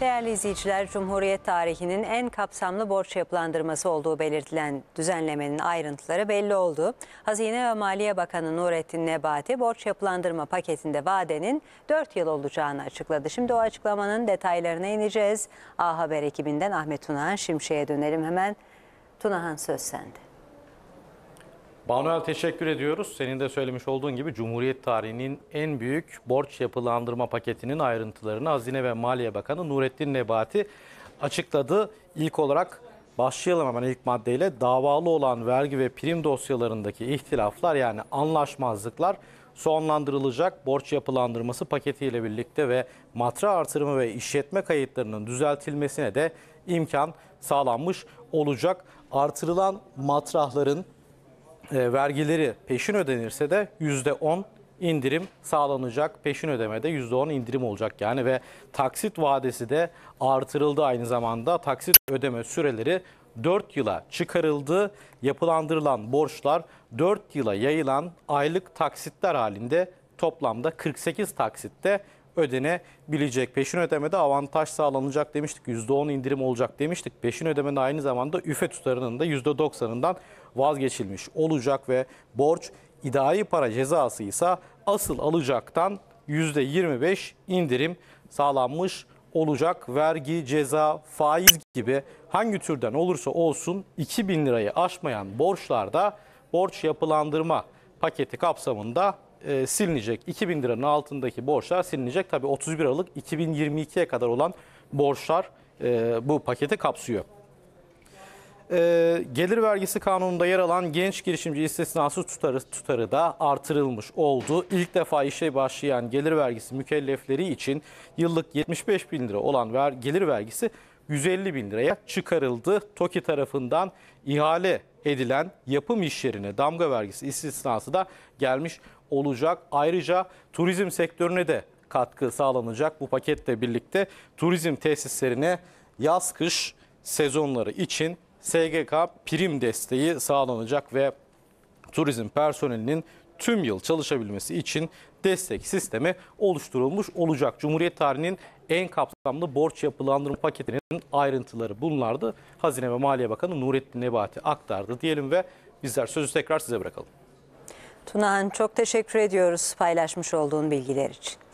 Değerli izleyiciler, Cumhuriyet tarihinin en kapsamlı borç yapılandırması olduğu belirtilen düzenlemenin ayrıntıları belli oldu. Hazine ve Maliye Bakanı Nurettin Nebati borç yapılandırma paketinde vadenin 4 yıl olacağını açıkladı. Şimdi o açıklamanın detaylarına ineceğiz. A Haber ekibinden Ahmet Tunahan Şimşek'e dönelim hemen. Tunahan söz sende. Banuel teşekkür ediyoruz. Senin de söylemiş olduğun gibi Cumhuriyet tarihinin en büyük borç yapılandırma paketinin ayrıntılarını Hazine ve Maliye Bakanı Nurettin Nebati açıkladı. İlk olarak başlayalım hemen ilk maddeyle. Davalı olan vergi ve prim dosyalarındaki ihtilaflar yani anlaşmazlıklar sonlandırılacak borç yapılandırması paketiyle birlikte ve matra artırımı ve işletme kayıtlarının düzeltilmesine de imkan sağlanmış olacak. Artırılan matrahların e, vergileri peşin ödenirse de %10 indirim sağlanacak. Peşin ödemede %10 indirim olacak yani ve taksit vadesi de artırıldı aynı zamanda. Taksit ödeme süreleri 4 yıla çıkarıldı. Yapılandırılan borçlar 4 yıla yayılan aylık taksitler halinde toplamda 48 taksitte ödenebilecek. Peşin ödemede avantaj sağlanacak demiştik. %10 indirim olacak demiştik. Peşin ödemede aynı zamanda üfe tutarının da %90'ından vazgeçilmiş olacak ve borç idari para cezası ise asıl alacaktan %25 indirim sağlanmış olacak. Vergi, ceza, faiz gibi hangi türden olursa olsun 2000 lirayı aşmayan borçlarda borç yapılandırma paketi kapsamında e, silinecek. 2000 liranın altındaki borçlar silinecek. Tabii 31 Aralık 2022'ye kadar olan borçlar e, bu paketi kapsıyor. E, gelir vergisi kanununda yer alan genç girişimci istisnası tutarı, tutarı da artırılmış oldu. İlk defa işe başlayan gelir vergisi mükellefleri için yıllık 75 bin lira olan ver, gelir vergisi 150 bin liraya çıkarıldı. TOKİ tarafından ihale edilen yapım işlerine damga vergisi istisnası da gelmiş olacak. Ayrıca turizm sektörüne de katkı sağlanacak bu paketle birlikte turizm tesislerine yaz kış sezonları için SGK prim desteği sağlanacak ve turizm personelinin tüm yıl çalışabilmesi için destek sistemi oluşturulmuş olacak. Cumhuriyet tarihinin en kapsamlı borç yapılandırma paketinin ayrıntıları bunlardı. Hazine ve Maliye Bakanı Nurettin Nebati aktardı diyelim ve bizler sözü tekrar size bırakalım. Tunahan çok teşekkür ediyoruz paylaşmış olduğun bilgiler için.